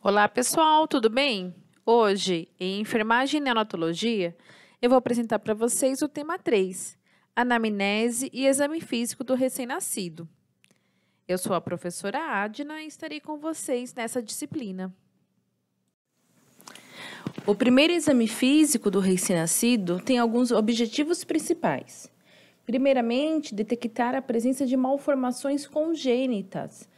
Olá, pessoal, tudo bem? Hoje, em Enfermagem e Neonatologia, eu vou apresentar para vocês o tema 3, Anamnese e Exame Físico do Recém-Nascido. Eu sou a professora Adna e estarei com vocês nessa disciplina. O primeiro exame físico do recém-nascido tem alguns objetivos principais. Primeiramente, detectar a presença de malformações congênitas,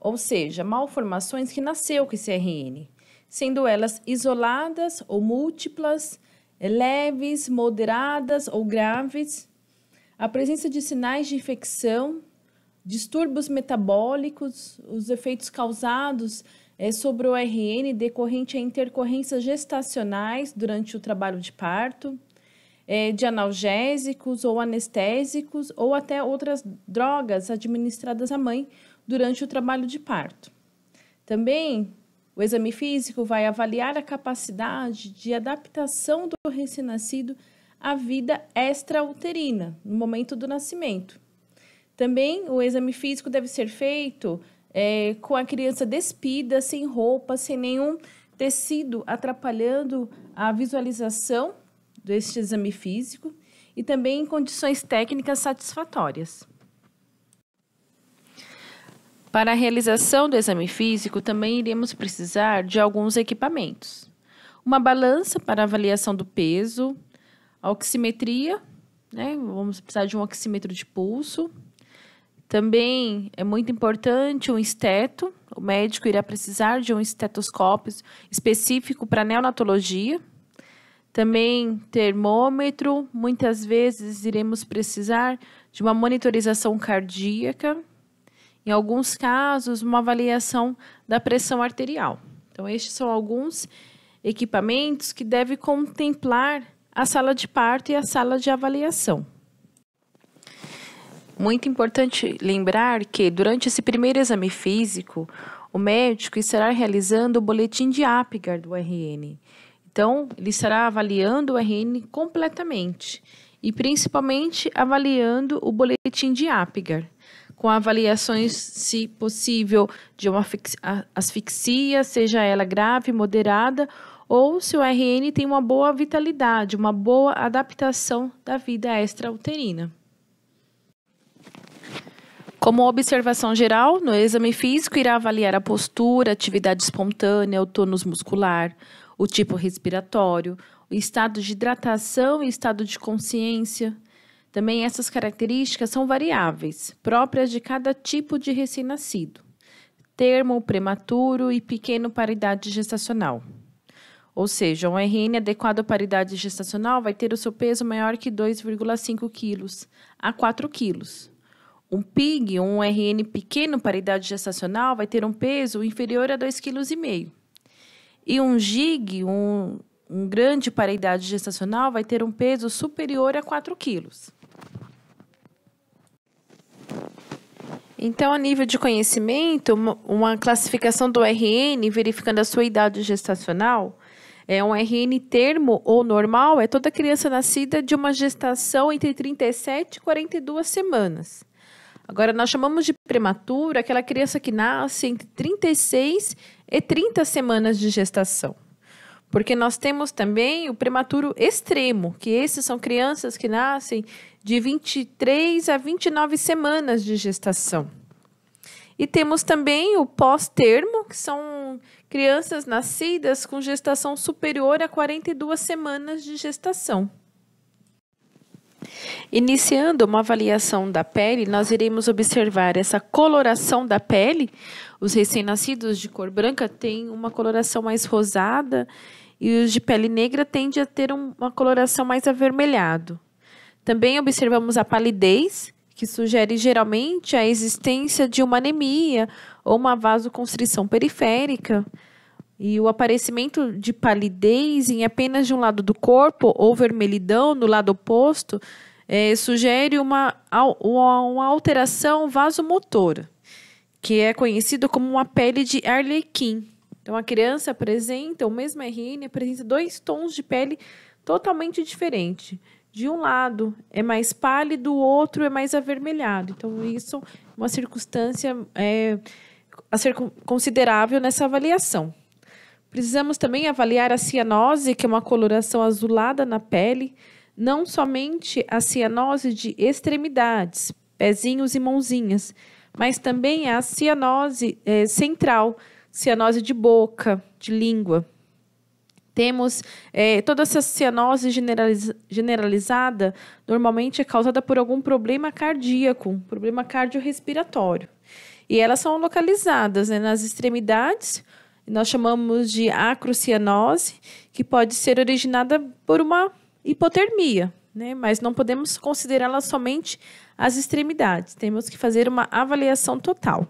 ou seja, malformações que nasceu com esse RN sendo elas isoladas ou múltiplas, leves, moderadas ou graves, a presença de sinais de infecção, distúrbios metabólicos, os efeitos causados é, sobre o RN decorrente a intercorrências gestacionais durante o trabalho de parto, é, de analgésicos ou anestésicos ou até outras drogas administradas à mãe, durante o trabalho de parto. Também, o exame físico vai avaliar a capacidade de adaptação do recém-nascido à vida extrauterina, no momento do nascimento. Também, o exame físico deve ser feito é, com a criança despida, sem roupa, sem nenhum tecido, atrapalhando a visualização deste exame físico e também em condições técnicas satisfatórias. Para a realização do exame físico, também iremos precisar de alguns equipamentos: uma balança para avaliação do peso, a oximetria, né? vamos precisar de um oxímetro de pulso. Também é muito importante um esteto. O médico irá precisar de um estetoscópio específico para neonatologia. Também termômetro. Muitas vezes iremos precisar de uma monitorização cardíaca em alguns casos, uma avaliação da pressão arterial. Então, estes são alguns equipamentos que deve contemplar a sala de parto e a sala de avaliação. Muito importante lembrar que, durante esse primeiro exame físico, o médico estará realizando o boletim de Apgar do RN. Então, ele estará avaliando o RN completamente e, principalmente, avaliando o boletim de Apgar com avaliações, se possível, de uma asfixia, seja ela grave, moderada, ou se o RN tem uma boa vitalidade, uma boa adaptação da vida extrauterina. Como observação geral, no exame físico irá avaliar a postura, atividade espontânea, o tônus muscular, o tipo respiratório, o estado de hidratação e estado de consciência, também essas características são variáveis, próprias de cada tipo de recém-nascido, termo, prematuro e pequeno para idade gestacional. Ou seja, um RN adequado para a idade gestacional vai ter o seu peso maior que 2,5 kg a 4 kg. Um PIG, um RN pequeno para a idade gestacional, vai ter um peso inferior a 2,5 kg. E um GIG, um, um grande para a idade gestacional, vai ter um peso superior a 4 quilos. Então, a nível de conhecimento, uma classificação do RN verificando a sua idade gestacional é um RN termo ou normal é toda criança nascida de uma gestação entre 37 e 42 semanas. Agora, nós chamamos de prematura aquela criança que nasce entre 36 e 30 semanas de gestação. Porque nós temos também o prematuro extremo, que esses são crianças que nascem de 23 a 29 semanas de gestação. E temos também o pós-termo, que são crianças nascidas com gestação superior a 42 semanas de gestação. Iniciando uma avaliação da pele, nós iremos observar essa coloração da pele. Os recém-nascidos de cor branca têm uma coloração mais rosada e os de pele negra tendem a ter uma coloração mais avermelhada. Também observamos a palidez, que sugere geralmente a existência de uma anemia ou uma vasoconstrição periférica. E o aparecimento de palidez em apenas de um lado do corpo ou vermelhidão no lado oposto é, sugere uma, uma alteração vasomotora, que é conhecido como uma pele de arlequim. Então, a criança apresenta o mesmo RN, apresenta dois tons de pele totalmente diferentes de um lado é mais pálido, o outro é mais avermelhado. Então, isso é uma circunstância é, a ser considerável nessa avaliação. Precisamos também avaliar a cianose, que é uma coloração azulada na pele, não somente a cianose de extremidades, pezinhos e mãozinhas, mas também a cianose é, central, cianose de boca, de língua temos é, toda essa cianose generaliz generalizada, normalmente é causada por algum problema cardíaco, problema cardiorrespiratório. E elas são localizadas né, nas extremidades, nós chamamos de acrocianose, que pode ser originada por uma hipotermia, né? mas não podemos considerá-la somente as extremidades, temos que fazer uma avaliação total.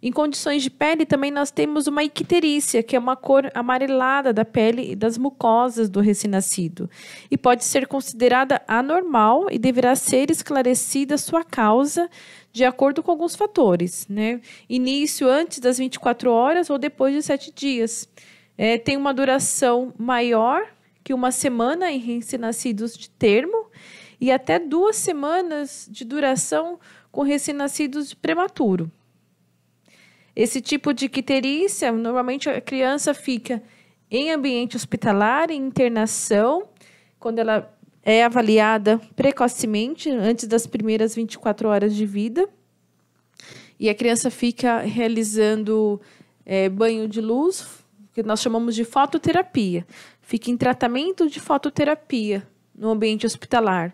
Em condições de pele, também nós temos uma icterícia, que é uma cor amarelada da pele e das mucosas do recém-nascido, e pode ser considerada anormal e deverá ser esclarecida sua causa de acordo com alguns fatores, né? Início antes das 24 horas ou depois de 7 dias. É, tem uma duração maior que uma semana em recém-nascidos de termo e até duas semanas de duração com recém-nascidos prematuro. Esse tipo de quiterícia, normalmente a criança fica em ambiente hospitalar, em internação, quando ela é avaliada precocemente, antes das primeiras 24 horas de vida. E a criança fica realizando é, banho de luz, que nós chamamos de fototerapia. Fica em tratamento de fototerapia no ambiente hospitalar.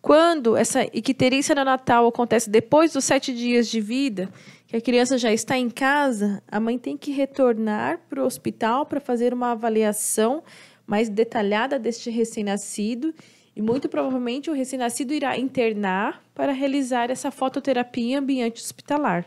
Quando essa icterícia neonatal acontece depois dos sete dias de vida, que a criança já está em casa, a mãe tem que retornar para o hospital para fazer uma avaliação mais detalhada deste recém-nascido e muito provavelmente o recém-nascido irá internar para realizar essa fototerapia em ambiente hospitalar.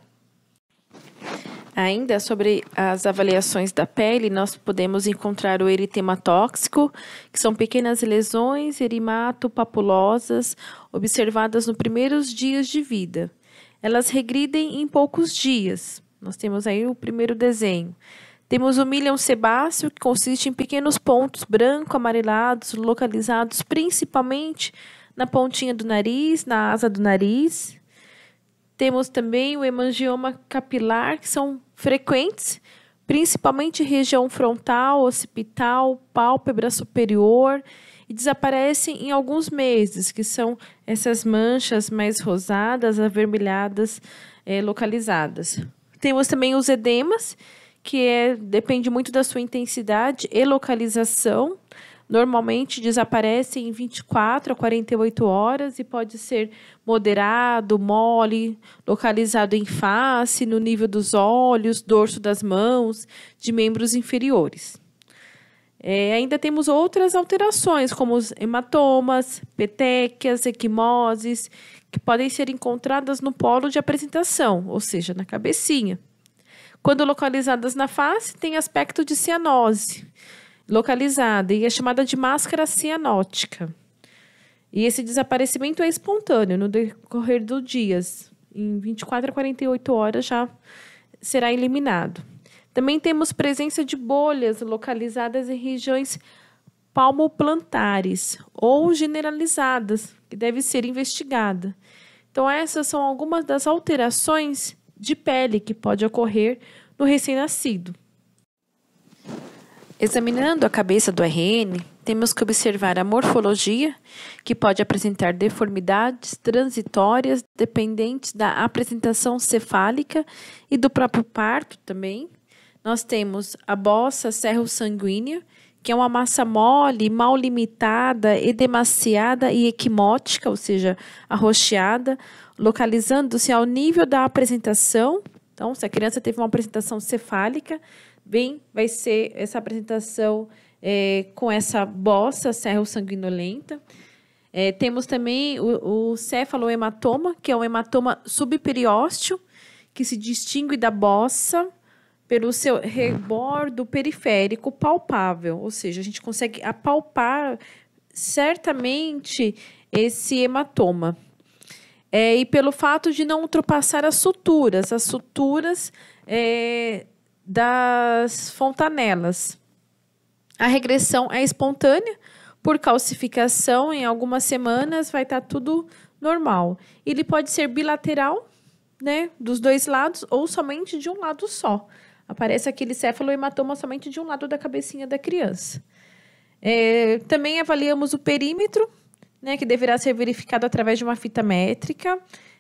Ainda sobre as avaliações da pele, nós podemos encontrar o eritema tóxico, que são pequenas lesões erimato-papulosas observadas nos primeiros dias de vida elas regridem em poucos dias. Nós temos aí o primeiro desenho. Temos o milhão sebáceo, que consiste em pequenos pontos branco-amarelados, localizados principalmente na pontinha do nariz, na asa do nariz. Temos também o hemangioma capilar, que são frequentes, principalmente região frontal, occipital, pálpebra superior, e desaparecem em alguns meses, que são essas manchas mais rosadas, avermelhadas, é, localizadas. Temos também os edemas, que é, depende muito da sua intensidade e localização. Normalmente desaparecem em 24 a 48 horas e pode ser moderado, mole, localizado em face, no nível dos olhos, dorso das mãos, de membros inferiores. É, ainda temos outras alterações, como os hematomas, petequias, equimoses, que podem ser encontradas no polo de apresentação, ou seja, na cabecinha. Quando localizadas na face, tem aspecto de cianose localizada e é chamada de máscara cianótica. E esse desaparecimento é espontâneo no decorrer dos dias. Em 24 a 48 horas já será eliminado. Também temos presença de bolhas localizadas em regiões palmoplantares ou generalizadas, que deve ser investigada. Então, essas são algumas das alterações de pele que pode ocorrer no recém-nascido. Examinando a cabeça do RN, temos que observar a morfologia, que pode apresentar deformidades transitórias dependentes da apresentação cefálica e do próprio parto também, nós temos a bossa serro-sanguínea, que é uma massa mole, mal limitada, edemaciada e equimótica, ou seja, arroxeada, localizando-se ao nível da apresentação. Então, se a criança teve uma apresentação cefálica, bem, vai ser essa apresentação é, com essa bossa serro-sanguinolenta. É, temos também o, o cefalohematoma, que é um hematoma subperiósteo, que se distingue da bossa pelo seu rebordo periférico palpável, ou seja, a gente consegue apalpar certamente esse hematoma. É, e pelo fato de não ultrapassar as suturas, as suturas é, das fontanelas. A regressão é espontânea, por calcificação, em algumas semanas vai estar tá tudo normal. Ele pode ser bilateral, né, dos dois lados, ou somente de um lado só. Aparece aquele cefalohematoma somente de um lado da cabecinha da criança. É, também avaliamos o perímetro, né, que deverá ser verificado através de uma fita métrica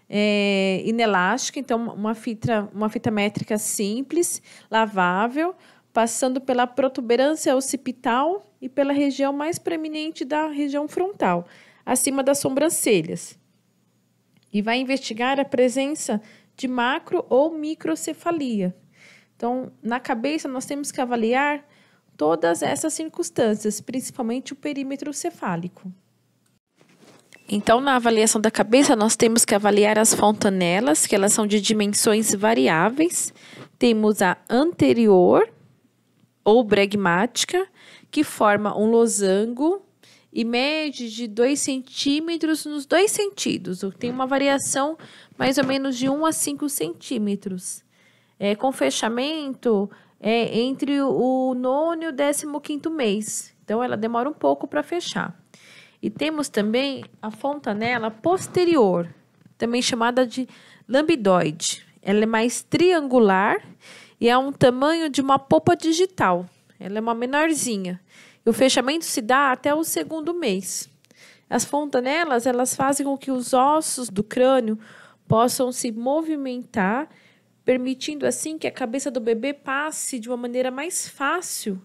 é, inelástica, então uma fita, uma fita métrica simples, lavável, passando pela protuberância occipital e pela região mais preeminente da região frontal, acima das sobrancelhas. E vai investigar a presença de macro ou microcefalia, então, na cabeça, nós temos que avaliar todas essas circunstâncias, principalmente o perímetro cefálico. Então, na avaliação da cabeça, nós temos que avaliar as fontanelas, que elas são de dimensões variáveis. Temos a anterior ou bregmática, que forma um losango e mede de 2 centímetros nos dois sentidos. Tem uma variação mais ou menos de 1 um a 5 centímetros é, com fechamento é, entre o nono e o décimo quinto mês. Então, ela demora um pouco para fechar. E temos também a fontanela posterior, também chamada de lambidoide. Ela é mais triangular e é um tamanho de uma polpa digital. Ela é uma menorzinha. E o fechamento se dá até o segundo mês. As fontanelas, elas fazem com que os ossos do crânio possam se movimentar permitindo assim que a cabeça do bebê passe de uma maneira mais fácil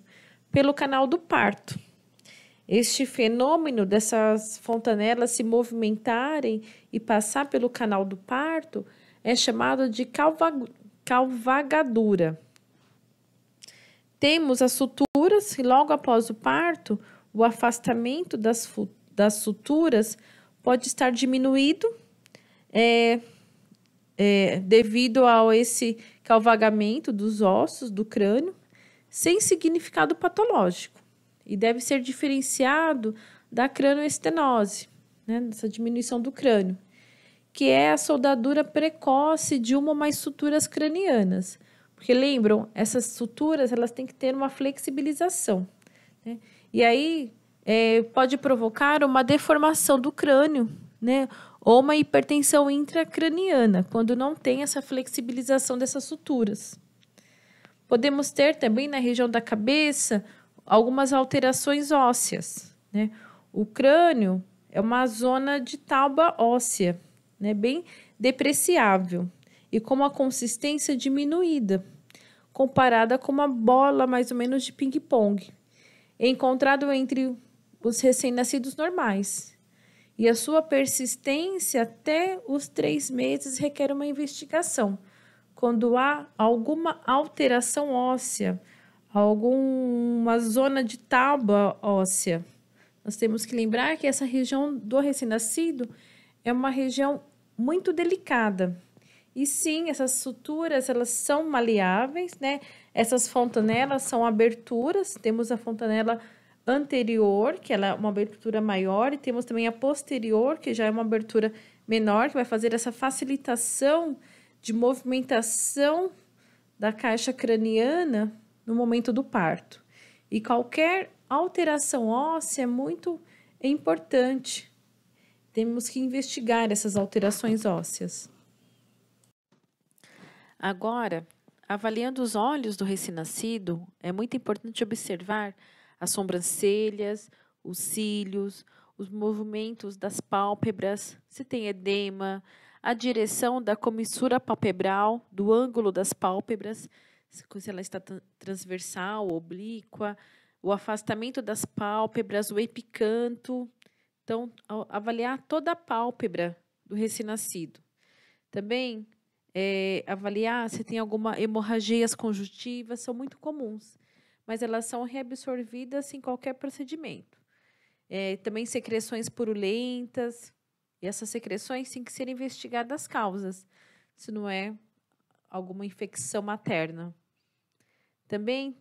pelo canal do parto. Este fenômeno dessas fontanelas se movimentarem e passar pelo canal do parto é chamado de calva calvagadura. Temos as suturas e logo após o parto, o afastamento das, das suturas pode estar diminuído, é, é, devido a esse calvagamento dos ossos do crânio, sem significado patológico e deve ser diferenciado da crânioestenose, né, dessa diminuição do crânio, que é a soldadura precoce de uma ou mais suturas cranianas. Porque lembram, essas suturas elas têm que ter uma flexibilização. Né? E aí é, pode provocar uma deformação do crânio, né? ou uma hipertensão intracraniana, quando não tem essa flexibilização dessas suturas. Podemos ter também na região da cabeça algumas alterações ósseas. Né? O crânio é uma zona de tauba óssea, né? bem depreciável e com uma consistência diminuída, comparada com uma bola mais ou menos de ping-pong, encontrado entre os recém-nascidos normais. E a sua persistência até os três meses requer uma investigação. Quando há alguma alteração óssea, alguma zona de tábua óssea, nós temos que lembrar que essa região do recém-nascido é uma região muito delicada. E sim, essas suturas, elas são maleáveis, né? Essas fontanelas são aberturas, temos a fontanela anterior, que ela é uma abertura maior, e temos também a posterior, que já é uma abertura menor, que vai fazer essa facilitação de movimentação da caixa craniana no momento do parto. E qualquer alteração óssea é muito importante. Temos que investigar essas alterações ósseas. Agora, avaliando os olhos do recém-nascido, é muito importante observar as sobrancelhas, os cílios, os movimentos das pálpebras, se tem edema, a direção da comissura palpebral, do ângulo das pálpebras, se ela está transversal, oblíqua, o afastamento das pálpebras, o epicanto. Então, avaliar toda a pálpebra do recém-nascido. Também é, avaliar se tem alguma hemorragias conjuntivas, são muito comuns mas elas são reabsorvidas em qualquer procedimento. É, também secreções purulentas. E essas secreções têm que ser investigadas as causas, se não é alguma infecção materna. Também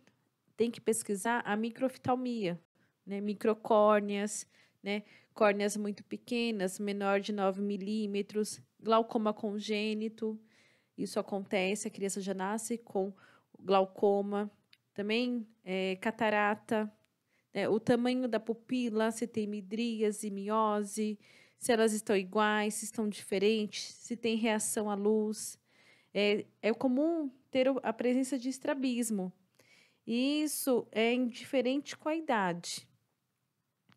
tem que pesquisar a microftalmia, né? microcórneas, né? córneas muito pequenas, menor de 9 milímetros, glaucoma congênito. Isso acontece, a criança já nasce com glaucoma também é, catarata, né? o tamanho da pupila, se tem midríase, miose, se elas estão iguais, se estão diferentes, se tem reação à luz. É, é comum ter a presença de estrabismo. E isso é indiferente com a idade.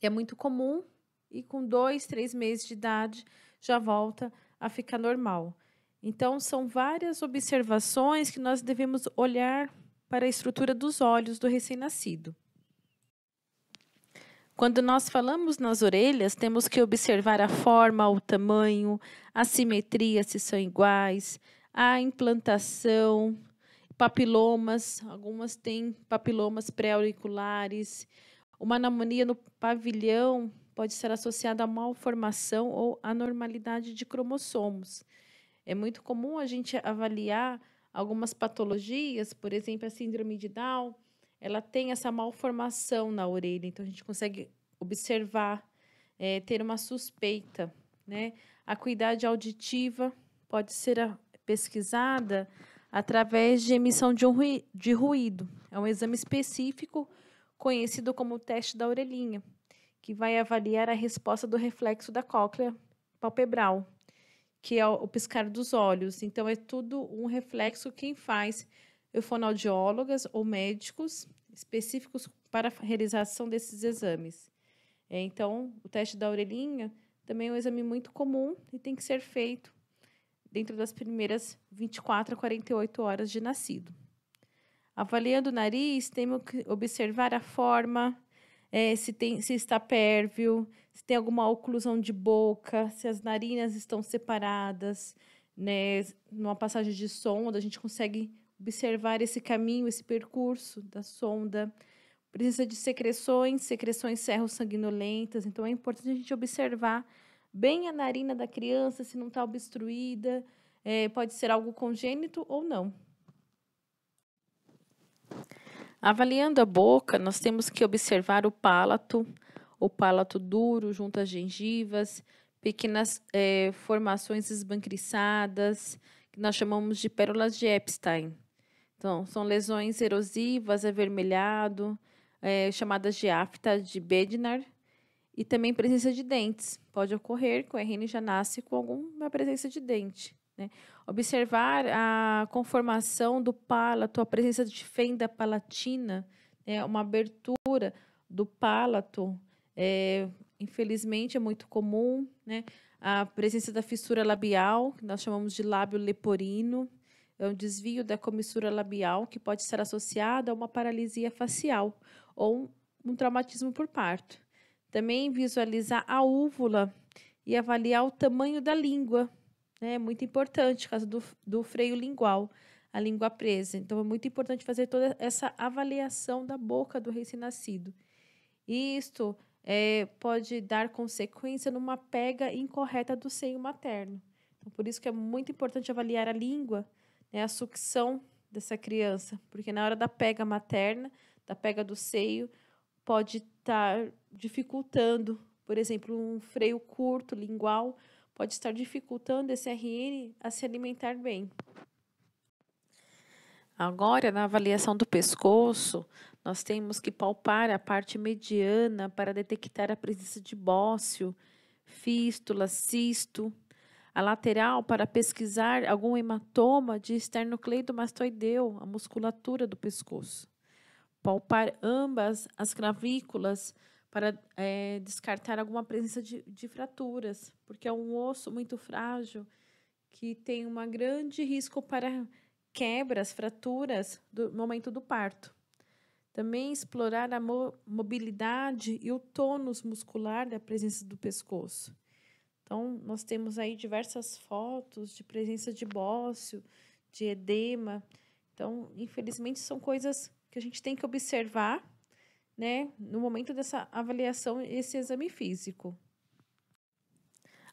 É muito comum e com dois, três meses de idade já volta a ficar normal. Então, são várias observações que nós devemos olhar para a estrutura dos olhos do recém-nascido. Quando nós falamos nas orelhas, temos que observar a forma, o tamanho, a simetria, se são iguais, a implantação, papilomas, algumas têm papilomas pré-auriculares. Uma anamonia no pavilhão pode ser associada a malformação ou anormalidade de cromossomos. É muito comum a gente avaliar algumas patologias, por exemplo, a síndrome de Down, ela tem essa malformação na orelha, então a gente consegue observar, é, ter uma suspeita, né? A acuidade auditiva pode ser pesquisada através de emissão de, um ruí de ruído. É um exame específico conhecido como teste da orelhinha, que vai avaliar a resposta do reflexo da cóclea palpebral que é o piscar dos olhos. Então, é tudo um reflexo quem faz fonoaudiólogas ou médicos específicos para a realização desses exames. É, então, o teste da orelhinha também é um exame muito comum e tem que ser feito dentro das primeiras 24 a 48 horas de nascido. Avaliando o nariz, temos que observar a forma, é, se, tem, se está pérvio, se tem alguma oclusão de boca, se as narinas estão separadas, né? Numa passagem de sonda, a gente consegue observar esse caminho, esse percurso da sonda. Presença de secreções, secreções serro-sanguinolentas. Então, é importante a gente observar bem a narina da criança, se não está obstruída. É, pode ser algo congênito ou não. Avaliando a boca, nós temos que observar o palato, o palato duro junto às gengivas, pequenas é, formações esbancriçadas, que nós chamamos de pérolas de Epstein. Então, são lesões erosivas, avermelhado, é, chamadas de afta de Bednar, e também presença de dentes. Pode ocorrer que o RN já nasce com alguma presença de dente. Né? Observar a conformação do palato, a presença de fenda palatina, né? uma abertura do palato, é, infelizmente é muito comum, né? a presença da fissura labial, que nós chamamos de lábio leporino, é um desvio da comissura labial que pode estar associado a uma paralisia facial ou um traumatismo por parto. Também visualizar a úvula e avaliar o tamanho da língua, né, é muito importante, caso do, do freio lingual, a língua presa. Então, é muito importante fazer toda essa avaliação da boca do recém-nascido. E isto é, pode dar consequência numa pega incorreta do seio materno. Então, por isso que é muito importante avaliar a língua, né, a sucção dessa criança, porque na hora da pega materna, da pega do seio, pode estar dificultando, por exemplo, um freio curto lingual pode estar dificultando esse RN a se alimentar bem. Agora, na avaliação do pescoço, nós temos que palpar a parte mediana para detectar a presença de bócio, fístula, cisto, a lateral para pesquisar algum hematoma de esternocleidomastoideu, a musculatura do pescoço. Palpar ambas as clavículas para é, descartar alguma presença de, de fraturas, porque é um osso muito frágil que tem um grande risco para quebras, fraturas do momento do parto. Também explorar a mo mobilidade e o tônus muscular da presença do pescoço. Então, nós temos aí diversas fotos de presença de bócio, de edema. Então, infelizmente, são coisas que a gente tem que observar né, no momento dessa avaliação, esse exame físico.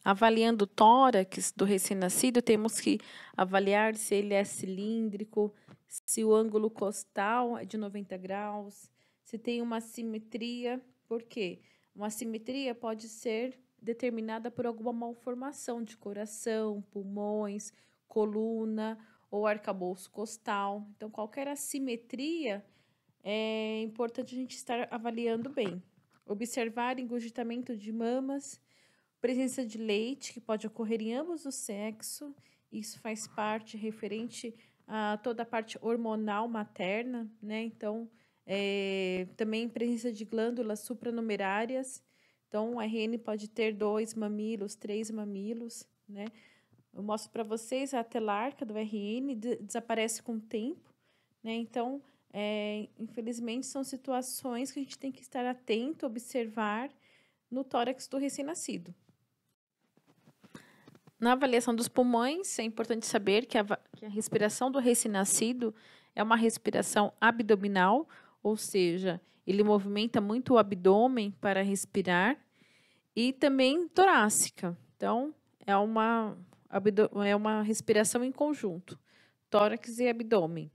Avaliando o tórax do recém-nascido, temos que avaliar se ele é cilíndrico, se o ângulo costal é de 90 graus, se tem uma simetria, por quê? Uma simetria pode ser determinada por alguma malformação de coração, pulmões, coluna ou arcabouço costal. Então, qualquer assimetria é importante a gente estar avaliando bem. Observar engurgitamento de mamas, presença de leite, que pode ocorrer em ambos os sexos, isso faz parte referente a toda a parte hormonal materna, né? Então, é, também presença de glândulas supranumerárias, então o RN pode ter dois mamilos, três mamilos, né? Eu mostro para vocês a telarca do RN de, desaparece com o tempo, né? Então é, infelizmente, são situações que a gente tem que estar atento, observar no tórax do recém-nascido. Na avaliação dos pulmões, é importante saber que a, que a respiração do recém-nascido é uma respiração abdominal, ou seja, ele movimenta muito o abdômen para respirar, e também torácica. Então, é uma, é uma respiração em conjunto, tórax e abdômen.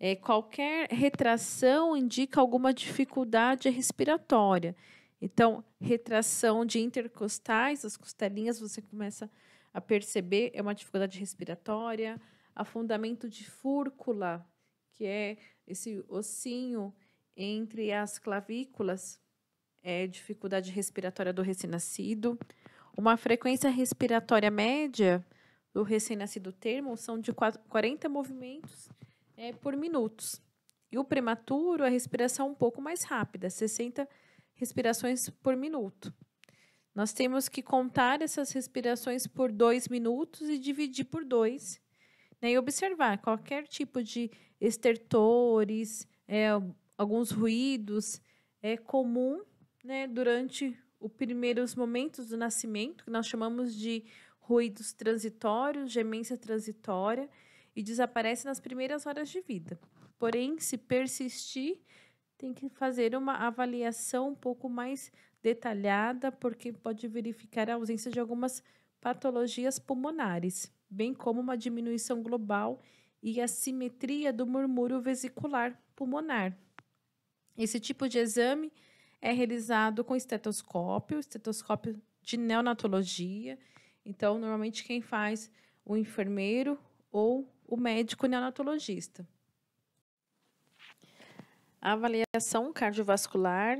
É, qualquer retração indica alguma dificuldade respiratória. Então, retração de intercostais, as costelinhas, você começa a perceber é uma dificuldade respiratória, afundamento de fúrcula, que é esse ossinho entre as clavículas, é dificuldade respiratória do recém-nascido. Uma frequência respiratória média do recém-nascido termo são de 40 movimentos é, por minutos. E o prematuro, a respiração um pouco mais rápida, 60 respirações por minuto. Nós temos que contar essas respirações por dois minutos e dividir por dois, né, e observar qualquer tipo de estertores, é, alguns ruídos, é comum né, durante os primeiros momentos do nascimento, que nós chamamos de ruídos transitórios, gemência transitória, e desaparece nas primeiras horas de vida. Porém, se persistir, tem que fazer uma avaliação um pouco mais detalhada, porque pode verificar a ausência de algumas patologias pulmonares, bem como uma diminuição global e assimetria do murmúrio vesicular pulmonar. Esse tipo de exame é realizado com estetoscópio, estetoscópio de neonatologia. Então, normalmente quem faz o enfermeiro ou o médico neonatologista. A avaliação cardiovascular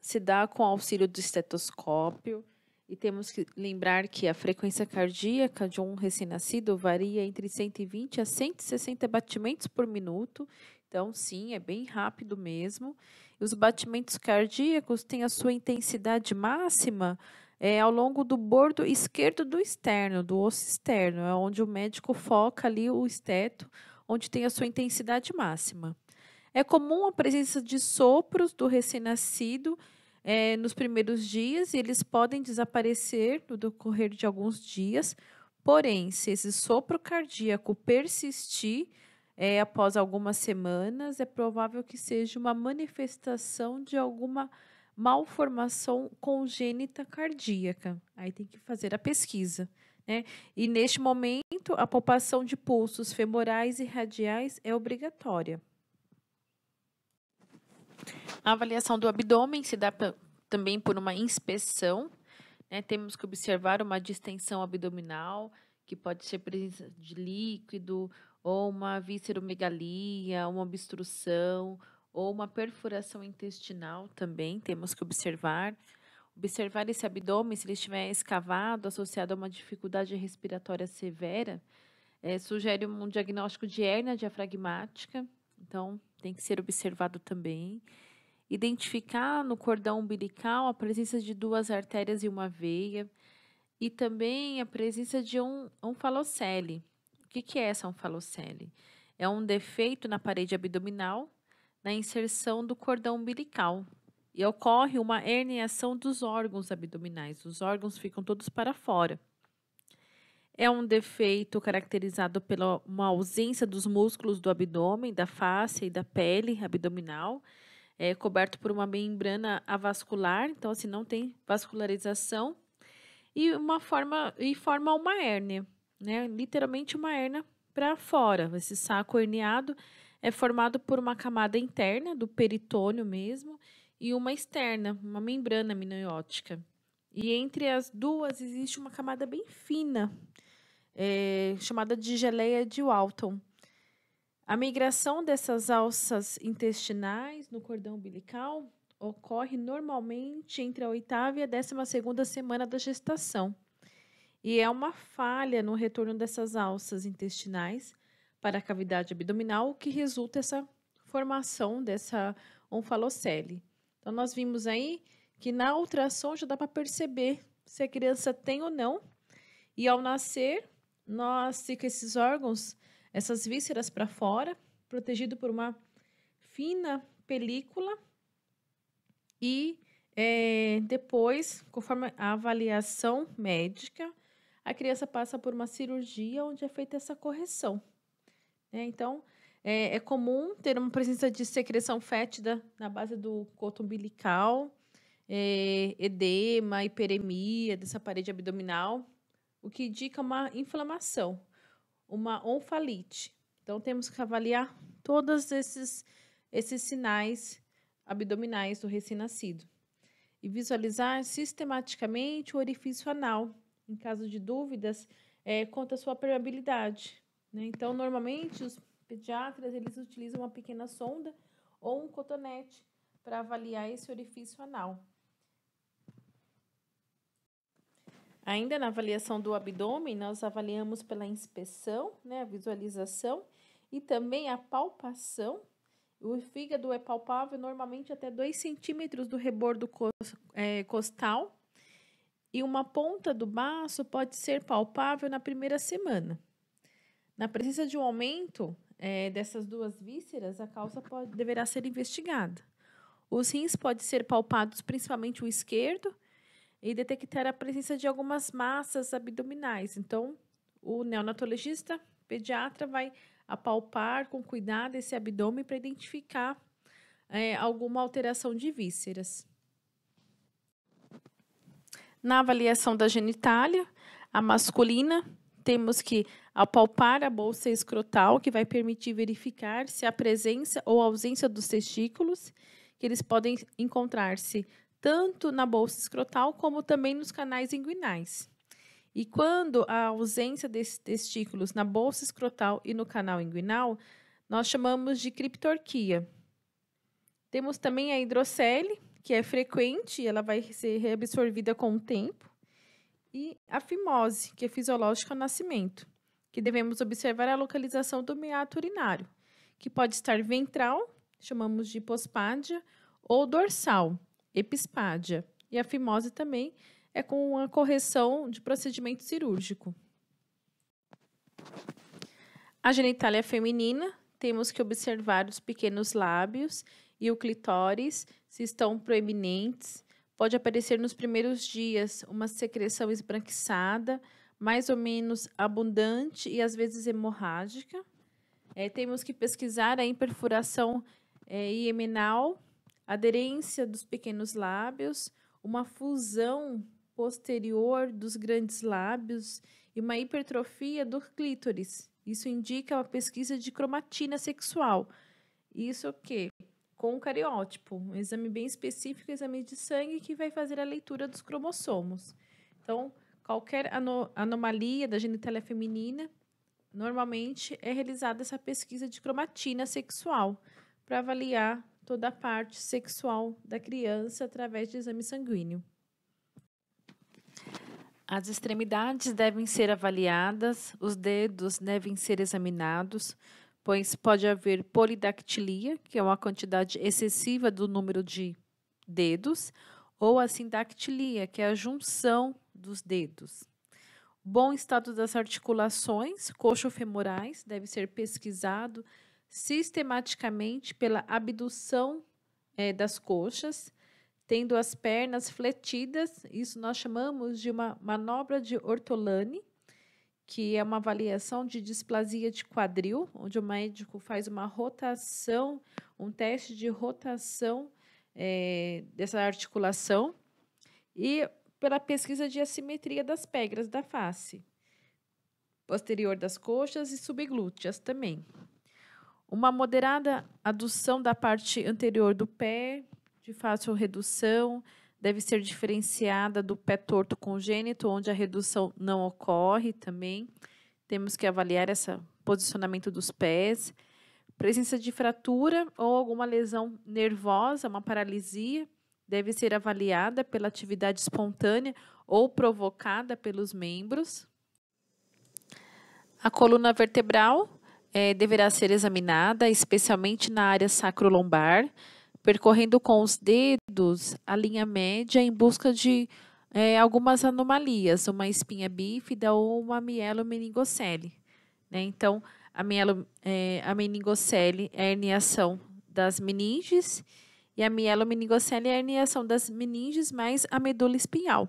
se dá com auxílio do estetoscópio e temos que lembrar que a frequência cardíaca de um recém-nascido varia entre 120 a 160 batimentos por minuto. Então, sim, é bem rápido mesmo. E os batimentos cardíacos têm a sua intensidade máxima é, ao longo do bordo esquerdo do externo, do osso externo, é onde o médico foca ali o esteto, onde tem a sua intensidade máxima. É comum a presença de sopros do recém-nascido é, nos primeiros dias e eles podem desaparecer no decorrer de alguns dias. Porém, se esse sopro cardíaco persistir é, após algumas semanas, é provável que seja uma manifestação de alguma malformação congênita cardíaca. Aí tem que fazer a pesquisa. Né? E neste momento, a palpação de pulsos femorais e radiais é obrigatória. A avaliação do abdômen se dá também por uma inspeção. Né? Temos que observar uma distensão abdominal, que pode ser presença de líquido, ou uma visceromegalia, uma obstrução, ou uma perfuração intestinal também temos que observar. Observar esse abdômen, se ele estiver escavado, associado a uma dificuldade respiratória severa, é, sugere um diagnóstico de hernia diafragmática, então tem que ser observado também. Identificar no cordão umbilical a presença de duas artérias e uma veia, e também a presença de um onfalocele. O que, que é essa onfalocele? É um defeito na parede abdominal na inserção do cordão umbilical e ocorre uma herniação dos órgãos abdominais. Os órgãos ficam todos para fora. É um defeito caracterizado pela uma ausência dos músculos do abdômen, da face e da pele abdominal, é coberto por uma membrana avascular, então assim não tem vascularização e uma forma e forma uma hérnia, né? Literalmente uma hérnia para fora, esse saco herniado é formado por uma camada interna, do peritônio mesmo, e uma externa, uma membrana amniótica. E entre as duas existe uma camada bem fina, é, chamada de geleia de Walton. A migração dessas alças intestinais no cordão umbilical ocorre normalmente entre a oitava e a décima segunda semana da gestação. E é uma falha no retorno dessas alças intestinais para a cavidade abdominal, que resulta essa formação dessa onfalocele. Então, nós vimos aí que na ultrassom já dá para perceber se a criança tem ou não. E ao nascer, nós fica esses órgãos, essas vísceras para fora, protegido por uma fina película. E é, depois, conforme a avaliação médica, a criança passa por uma cirurgia onde é feita essa correção. Né? então, é, é, comum ter uma presença de secreção fétida na base do coto umbilical, é, edema, hiperemia dessa parede abdominal, o que indica uma inflamação, uma onfalite. Então, temos que avaliar todos esses, esses sinais abdominais do recém-nascido e visualizar sistematicamente o orifício anal. Em caso de dúvidas, é, quanto à sua permeabilidade, né? Então, normalmente, os pediatras eles utilizam uma pequena sonda ou um cotonete para avaliar esse orifício anal. Ainda na avaliação do abdômen, nós avaliamos pela inspeção, né, a visualização e também a palpação. O fígado é palpável normalmente até 2 centímetros do rebordo é, costal e uma ponta do baço pode ser palpável na primeira semana. Na presença de um aumento é, dessas duas vísceras, a causa pode, deverá ser investigada. Os rins podem ser palpados, principalmente o esquerdo, e detectar a presença de algumas massas abdominais. Então, o neonatologista pediatra vai apalpar com cuidado esse abdômen para identificar é, alguma alteração de vísceras. Na avaliação da genitália, a masculina, temos que palpar a bolsa escrotal, que vai permitir verificar se a presença ou ausência dos testículos, que eles podem encontrar-se tanto na bolsa escrotal como também nos canais inguinais. E quando a ausência desses testículos na bolsa escrotal e no canal inguinal, nós chamamos de criptorquia. Temos também a hidrocele, que é frequente, ela vai ser reabsorvida com o tempo, e a fimose, que é fisiológica ao nascimento que devemos observar a localização do meato urinário, que pode estar ventral, chamamos de hipospádia, ou dorsal, epispádia. E a fimose também é com a correção de procedimento cirúrgico. A genitália é feminina, temos que observar os pequenos lábios e o clitóris, se estão proeminentes. Pode aparecer nos primeiros dias uma secreção esbranquiçada, mais ou menos abundante e às vezes hemorrágica. É, temos que pesquisar a imperfuração é, iemenal, aderência dos pequenos lábios, uma fusão posterior dos grandes lábios e uma hipertrofia do clítoris. Isso indica uma pesquisa de cromatina sexual. Isso o quê? Com o cariótipo, um exame bem específico, um exame de sangue que vai fazer a leitura dos cromossomos. Então, qualquer anomalia da genitália feminina, normalmente é realizada essa pesquisa de cromatina sexual para avaliar toda a parte sexual da criança através de exame sanguíneo. As extremidades devem ser avaliadas, os dedos devem ser examinados, pois pode haver polidactilia, que é uma quantidade excessiva do número de dedos, ou a sindactilia, que é a junção dos dedos. Bom estado das articulações coxofemorais deve ser pesquisado sistematicamente pela abdução é, das coxas, tendo as pernas fletidas. Isso nós chamamos de uma manobra de Ortolani, que é uma avaliação de displasia de quadril, onde o médico faz uma rotação, um teste de rotação é, dessa articulação. E pela pesquisa de assimetria das pegras da face, posterior das coxas e subglúteas também. Uma moderada adução da parte anterior do pé, de fácil redução, deve ser diferenciada do pé torto congênito, onde a redução não ocorre também. Temos que avaliar esse posicionamento dos pés. Presença de fratura ou alguma lesão nervosa, uma paralisia deve ser avaliada pela atividade espontânea ou provocada pelos membros. A coluna vertebral é, deverá ser examinada, especialmente na área sacrolombar, percorrendo com os dedos a linha média em busca de é, algumas anomalias, uma espinha bífida ou uma mielomeningocele. Né? Então, a, mielo, é, a meningocele é a herniação das meninges e a mielomeningocele é a herniação das meninges mais a medula espinhal.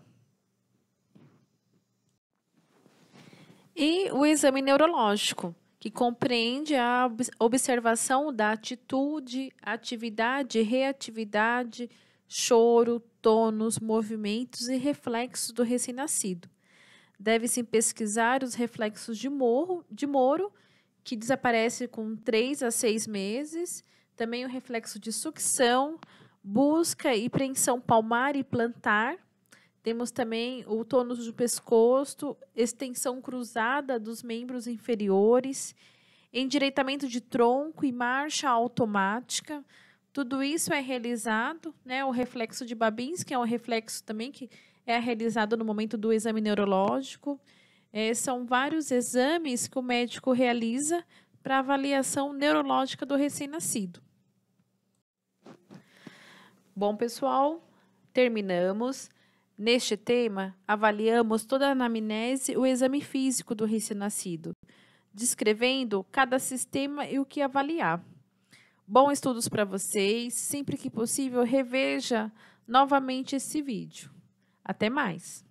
E o exame neurológico, que compreende a observação da atitude, atividade, reatividade, choro, tônus, movimentos e reflexos do recém-nascido. Deve-se pesquisar os reflexos de, morro, de moro, que desaparece com 3 a 6 meses, também o reflexo de sucção, busca e preensão palmar e plantar. Temos também o tônus do pescoço, extensão cruzada dos membros inferiores, endireitamento de tronco e marcha automática. Tudo isso é realizado, né? O reflexo de Babinski é um reflexo também que é realizado no momento do exame neurológico. É, são vários exames que o médico realiza para avaliação neurológica do recém-nascido. Bom, pessoal, terminamos. Neste tema, avaliamos toda a anamnese, o exame físico do recém-nascido, descrevendo cada sistema e o que avaliar. Bom estudos para vocês. Sempre que possível, reveja novamente esse vídeo. Até mais!